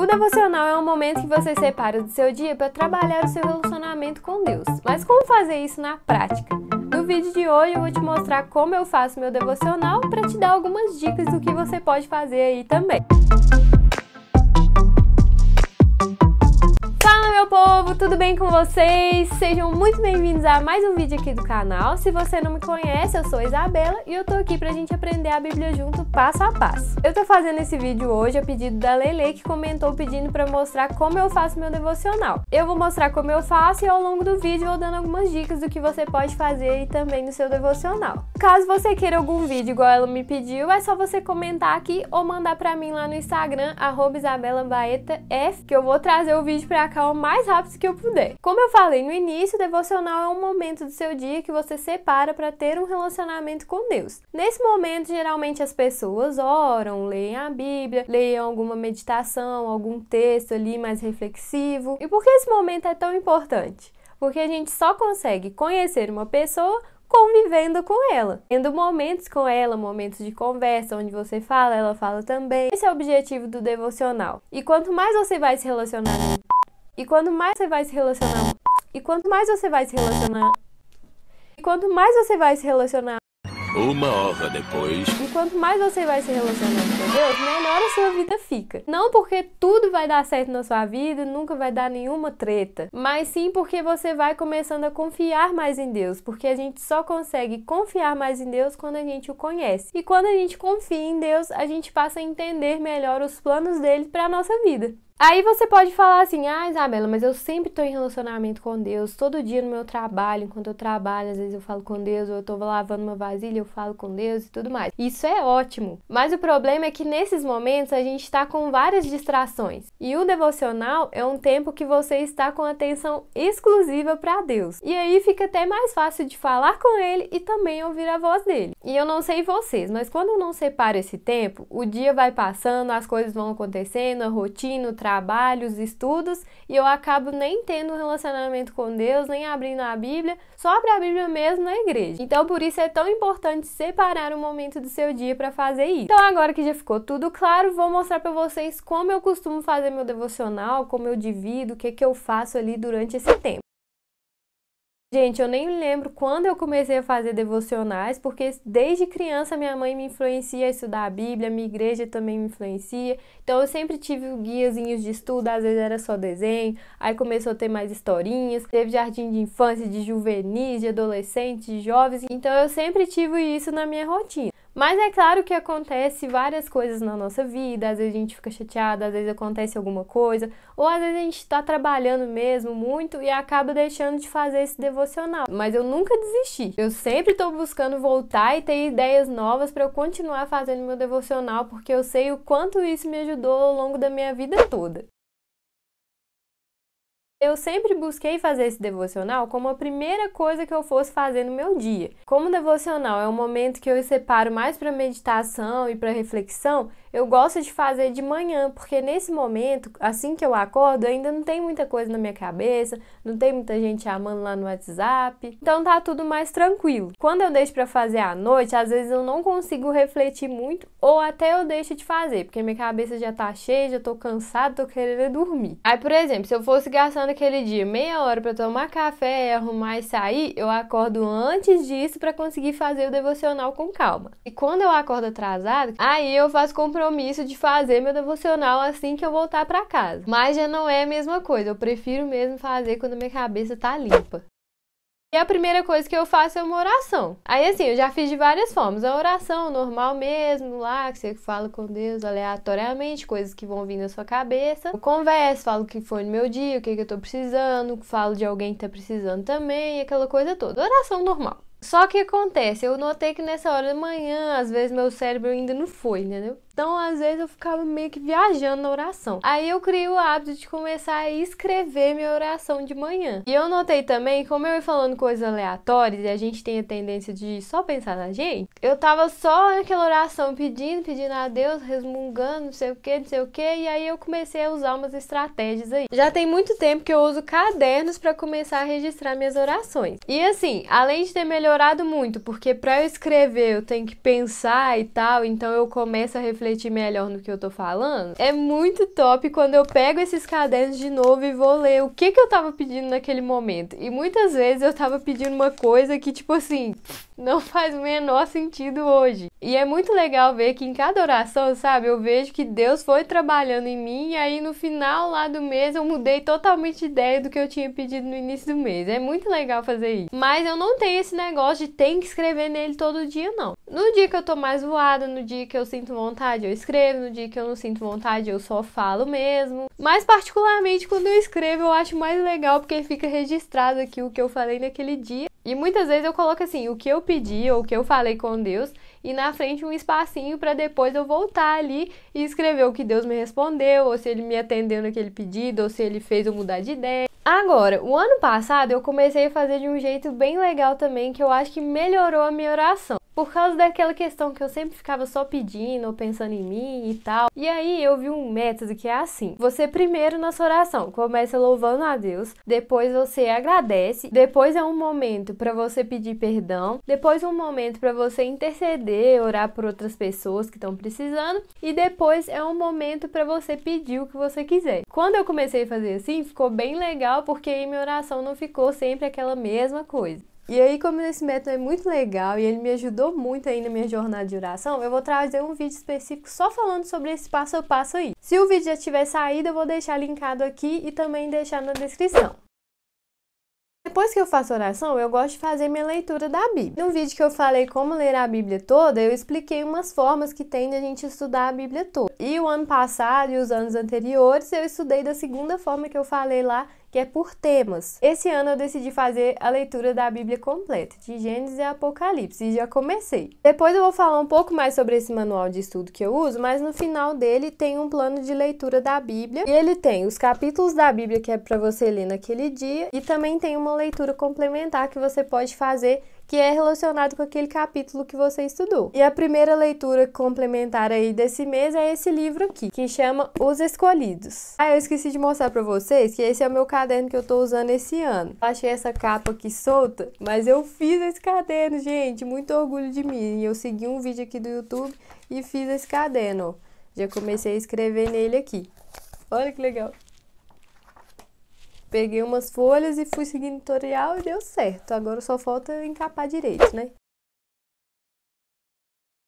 O devocional é um momento que você separa do seu dia para trabalhar o seu relacionamento com Deus. Mas como fazer isso na prática? No vídeo de hoje eu vou te mostrar como eu faço meu devocional para te dar algumas dicas do que você pode fazer aí também. povo, tudo bem com vocês? Sejam muito bem-vindos a mais um vídeo aqui do canal. Se você não me conhece, eu sou Isabela e eu tô aqui pra gente aprender a Bíblia junto passo a passo. Eu tô fazendo esse vídeo hoje a pedido da Lele que comentou pedindo pra mostrar como eu faço meu devocional. Eu vou mostrar como eu faço e ao longo do vídeo vou dando algumas dicas do que você pode fazer e também no seu devocional. Caso você queira algum vídeo igual ela me pediu, é só você comentar aqui ou mandar pra mim lá no Instagram, arroba que eu vou trazer o vídeo pra cá o mais mais rápido que eu puder. Como eu falei no início, devocional é um momento do seu dia que você separa para ter um relacionamento com Deus. Nesse momento, geralmente as pessoas oram, leem a Bíblia, leem alguma meditação, algum texto ali mais reflexivo. E por que esse momento é tão importante? Porque a gente só consegue conhecer uma pessoa convivendo com ela, tendo momentos com ela, momentos de conversa, onde você fala, ela fala também. Esse é o objetivo do devocional. E quanto mais você vai se relacionando e quanto mais você vai se relacionar. E quanto mais você vai se relacionar. E quanto mais você vai se relacionar. Uma hora depois. E quanto mais você vai se relacionando com Deus, melhor a sua vida fica. Não porque tudo vai dar certo na sua vida, nunca vai dar nenhuma treta, mas sim porque você vai começando a confiar mais em Deus, porque a gente só consegue confiar mais em Deus quando a gente o conhece. E quando a gente confia em Deus, a gente passa a entender melhor os planos dele para nossa vida. Aí você pode falar assim, ah, Isabela, mas eu sempre estou em relacionamento com Deus, todo dia no meu trabalho, enquanto eu trabalho, às vezes eu falo com Deus, ou eu estou lavando uma vasilha, eu falo com Deus e tudo mais. Isso é ótimo, mas o problema é que nesses momentos a gente está com várias distrações. E o devocional é um tempo que você está com atenção exclusiva para Deus. E aí fica até mais fácil de falar com Ele e também ouvir a voz dele. E eu não sei vocês, mas quando eu não separo esse tempo, o dia vai passando, as coisas vão acontecendo, a rotina, o trabalho trabalhos, estudos, e eu acabo nem tendo um relacionamento com Deus, nem abrindo a Bíblia, só para a Bíblia mesmo na igreja. Então, por isso é tão importante separar um momento do seu dia para fazer isso. Então, agora que já ficou tudo claro, vou mostrar para vocês como eu costumo fazer meu devocional, como eu divido, o que, que eu faço ali durante esse tempo. Gente, eu nem lembro quando eu comecei a fazer devocionais, porque desde criança minha mãe me influencia a estudar a Bíblia, minha igreja também me influencia. Então eu sempre tive guiazinhos de estudo, às vezes era só desenho, aí começou a ter mais historinhas, teve jardim de infância, de juvenis, de adolescentes, de jovens. Então eu sempre tive isso na minha rotina. Mas é claro que acontece várias coisas na nossa vida, às vezes a gente fica chateada, às vezes acontece alguma coisa, ou às vezes a gente está trabalhando mesmo muito e acaba deixando de fazer esse devocional. Mas eu nunca desisti. Eu sempre estou buscando voltar e ter ideias novas para eu continuar fazendo meu devocional, porque eu sei o quanto isso me ajudou ao longo da minha vida toda. Eu sempre busquei fazer esse devocional como a primeira coisa que eu fosse fazer no meu dia. Como o devocional é um momento que eu separo mais para meditação e para reflexão, eu gosto de fazer de manhã, porque nesse momento, assim que eu acordo, ainda não tem muita coisa na minha cabeça, não tem muita gente amando lá no WhatsApp. Então tá tudo mais tranquilo. Quando eu deixo para fazer à noite, às vezes eu não consigo refletir muito ou até eu deixo de fazer, porque minha cabeça já tá cheia, já tô cansada, tô querendo dormir. Aí, por exemplo, se eu fosse gastando aquele dia meia hora para tomar café, arrumar e sair, eu acordo antes disso para conseguir fazer o devocional com calma. E quando eu acordo atrasado, aí eu faço compromisso compromisso de fazer meu devocional assim que eu voltar para casa. Mas já não é a mesma coisa, eu prefiro mesmo fazer quando minha cabeça tá limpa. E a primeira coisa que eu faço é uma oração. Aí, assim, eu já fiz de várias formas. A oração normal mesmo, lá, que você fala com Deus aleatoriamente, coisas que vão vir na sua cabeça. Eu converso, falo o que foi no meu dia, o que, que eu tô precisando, falo de alguém que tá precisando também, aquela coisa toda. Oração normal. Só que acontece, eu notei que nessa hora da manhã, às vezes meu cérebro ainda não foi, entendeu? Então, às vezes, eu ficava meio que viajando na oração. Aí eu criei o hábito de começar a escrever minha oração de manhã. E eu notei também, como eu ia falando coisas aleatórias e a gente tem a tendência de só pensar na gente, eu tava só naquela oração pedindo, pedindo a Deus, resmungando, não sei o que, não sei o que, e aí eu comecei a usar umas estratégias aí. Já tem muito tempo que eu uso cadernos para começar a registrar minhas orações. E assim, além de ter melhorado muito, porque para eu escrever eu tenho que pensar e tal, então eu começo a refletir refletir melhor no que eu tô falando, é muito top quando eu pego esses cadernos de novo e vou ler o que que eu tava pedindo naquele momento. E muitas vezes eu tava pedindo uma coisa que, tipo assim, não faz o menor sentido hoje. E é muito legal ver que em cada oração, sabe, eu vejo que Deus foi trabalhando em mim e aí no final lá do mês eu mudei totalmente de ideia do que eu tinha pedido no início do mês. É muito legal fazer isso. Mas eu não tenho esse negócio de tem que escrever nele todo dia, não. No dia que eu tô mais voada, no dia que eu sinto vontade, eu escrevo, no dia que eu não sinto vontade, eu só falo mesmo. Mas particularmente quando eu escrevo, eu acho mais legal porque fica registrado aqui o que eu falei naquele dia. E muitas vezes eu coloco assim, o que eu pedi ou o que eu falei com Deus e na frente um espacinho para depois eu voltar ali e escrever o que Deus me respondeu, ou se ele me atendeu naquele pedido, ou se ele fez eu mudar de ideia. Agora, o ano passado eu comecei a fazer de um jeito bem legal também, que eu acho que melhorou a minha oração. Por causa daquela questão que eu sempre ficava só pedindo ou pensando em mim e tal. E aí eu vi um método que é assim: você primeiro na sua oração começa louvando a Deus, depois você agradece, depois é um momento para você pedir perdão, depois é um momento para você interceder, orar por outras pessoas que estão precisando, e depois é um momento para você pedir o que você quiser. Quando eu comecei a fazer assim, ficou bem legal legal porque aí minha oração não ficou sempre aquela mesma coisa. E aí, como esse método é muito legal e ele me ajudou muito aí na minha jornada de oração, eu vou trazer um vídeo específico só falando sobre esse passo a passo aí. Se o vídeo já tiver saído, eu vou deixar linkado aqui e também deixar na descrição. Depois que eu faço oração, eu gosto de fazer minha leitura da Bíblia. No vídeo que eu falei como ler a Bíblia toda, eu expliquei umas formas que tem de a gente estudar a Bíblia toda. E o ano passado e os anos anteriores, eu estudei da segunda forma que eu falei lá, que é por temas. Esse ano eu decidi fazer a leitura da Bíblia completa, de Gênesis e Apocalipse, e já comecei. Depois eu vou falar um pouco mais sobre esse manual de estudo que eu uso, mas no final dele tem um plano de leitura da Bíblia, e ele tem os capítulos da Bíblia que é para você ler naquele dia, e também tem uma leitura complementar que você pode fazer que é relacionado com aquele capítulo que você estudou. E a primeira leitura complementar aí desse mês é esse livro aqui, que chama Os Escolhidos. Ah, eu esqueci de mostrar para vocês que esse é o meu caderno que eu tô usando esse ano. achei essa capa aqui solta, mas eu fiz esse caderno, gente, muito orgulho de mim. Eu segui um vídeo aqui do YouTube e fiz esse caderno, Já comecei a escrever nele aqui. Olha que legal. Peguei umas folhas e fui seguindo o tutorial e deu certo. Agora só falta encapar direito, né?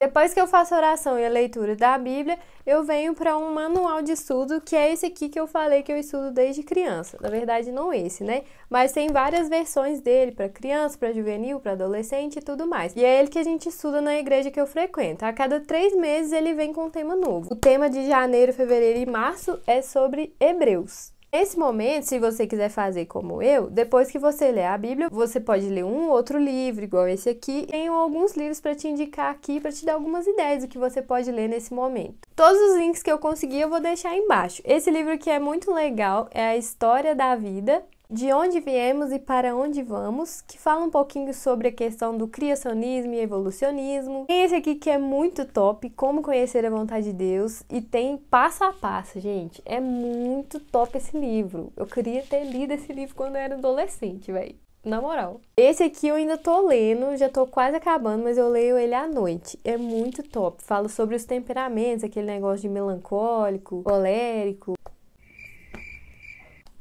Depois que eu faço a oração e a leitura da Bíblia, eu venho para um manual de estudo, que é esse aqui que eu falei que eu estudo desde criança. Na verdade, não esse, né? Mas tem várias versões dele para criança, para juvenil, para adolescente e tudo mais. E é ele que a gente estuda na igreja que eu frequento. A cada três meses ele vem com um tema novo. O tema de janeiro, fevereiro e março é sobre Hebreus. Nesse momento, se você quiser fazer como eu, depois que você ler a Bíblia, você pode ler um outro livro, igual esse aqui. Tenho alguns livros para te indicar aqui, para te dar algumas ideias do que você pode ler nesse momento. Todos os links que eu consegui eu vou deixar aí embaixo. Esse livro aqui é muito legal, é a História da Vida, de Onde Viemos e Para Onde Vamos, que fala um pouquinho sobre a questão do criacionismo e evolucionismo. Tem esse aqui que é muito top, Como Conhecer a Vontade de Deus, e tem passo a passo, gente. É muito top esse livro. Eu queria ter lido esse livro quando eu era adolescente, velho. Na moral. Esse aqui eu ainda tô lendo, já tô quase acabando, mas eu leio ele à noite. É muito top. Fala sobre os temperamentos, aquele negócio de melancólico, colérico,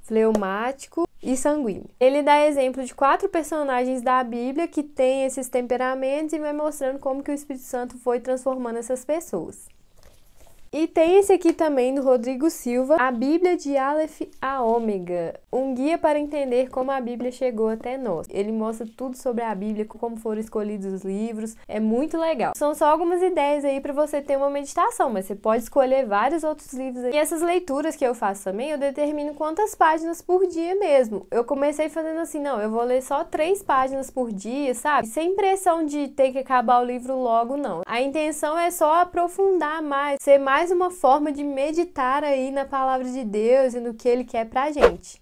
fleumático e sanguíneo. Ele dá exemplo de quatro personagens da Bíblia que têm esses temperamentos e vai mostrando como que o Espírito Santo foi transformando essas pessoas. E tem esse aqui também do Rodrigo Silva, A Bíblia de Aleph a Ômega, um guia para entender como a Bíblia chegou até nós. Ele mostra tudo sobre a Bíblia, como foram escolhidos os livros, é muito legal. São só algumas ideias aí para você ter uma meditação, mas você pode escolher vários outros livros. Aí. E essas leituras que eu faço também, eu determino quantas páginas por dia mesmo. Eu comecei fazendo assim, não, eu vou ler só três páginas por dia, sabe? Sem pressão de ter que acabar o livro logo, não. A intenção é só aprofundar mais, ser mais mais uma forma de meditar aí na palavra de Deus e no que ele quer pra gente.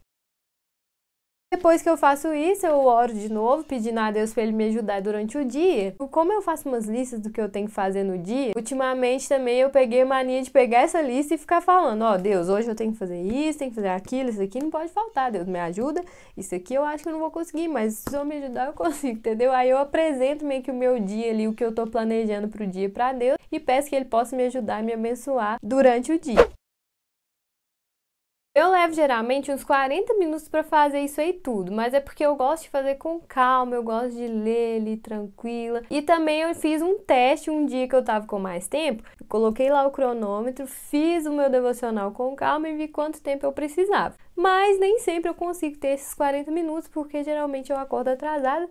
Depois que eu faço isso, eu oro de novo, pedindo a Deus para ele me ajudar durante o dia. Como eu faço umas listas do que eu tenho que fazer no dia, ultimamente também eu peguei a mania de pegar essa lista e ficar falando: Ó, oh, Deus, hoje eu tenho que fazer isso, tenho que fazer aquilo, isso aqui não pode faltar, Deus, me ajuda. Isso aqui eu acho que eu não vou conseguir, mas se eu me ajudar, eu consigo, entendeu? Aí eu apresento meio que o meu dia ali, o que eu tô planejando pro dia para Deus e peço que ele possa me ajudar e me abençoar durante o dia. Eu levo geralmente uns 40 minutos para fazer isso aí tudo, mas é porque eu gosto de fazer com calma, eu gosto de ler ali tranquila. E também eu fiz um teste um dia que eu tava com mais tempo, coloquei lá o cronômetro, fiz o meu devocional com calma e vi quanto tempo eu precisava. Mas nem sempre eu consigo ter esses 40 minutos, porque geralmente eu acordo atrasada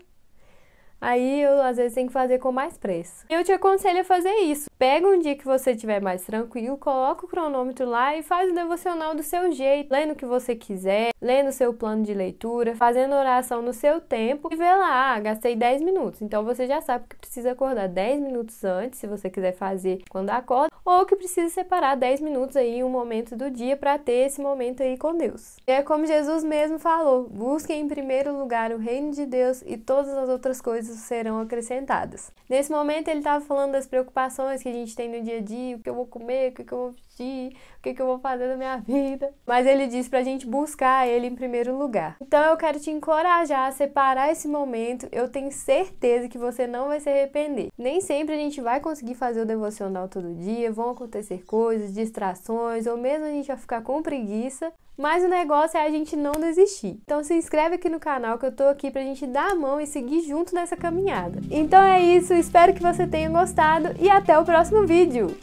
Aí eu às vezes tenho que fazer com mais pressa. Eu te aconselho a fazer isso. Pega um dia que você estiver mais tranquilo, coloca o cronômetro lá e faz o devocional do seu jeito, lendo o que você quiser, lendo o seu plano de leitura, fazendo oração no seu tempo e vê lá, ah, gastei 10 minutos. Então você já sabe que precisa acordar 10 minutos antes, se você quiser fazer quando acorda, ou que precisa separar 10 minutos aí um momento do dia para ter esse momento aí com Deus. E é como Jesus mesmo falou: busque em primeiro lugar o reino de Deus e todas as outras coisas coisas serão acrescentadas. Nesse momento ele estava falando das preocupações que a gente tem no dia a dia, o que eu vou comer, o que eu vou vestir, o que eu vou fazer na minha vida. Mas ele disse para a gente buscar ele em primeiro lugar. Então eu quero te encorajar a separar esse momento. Eu tenho certeza que você não vai se arrepender. Nem sempre a gente vai conseguir fazer o devocional todo dia, vão acontecer coisas, distrações, ou mesmo a gente vai ficar com preguiça, mas o negócio é a gente não desistir. Então se inscreve aqui no canal que eu tô aqui pra gente dar a mão e seguir junto nessa caminhada. Então é isso, espero que você tenha gostado e até o próximo vídeo!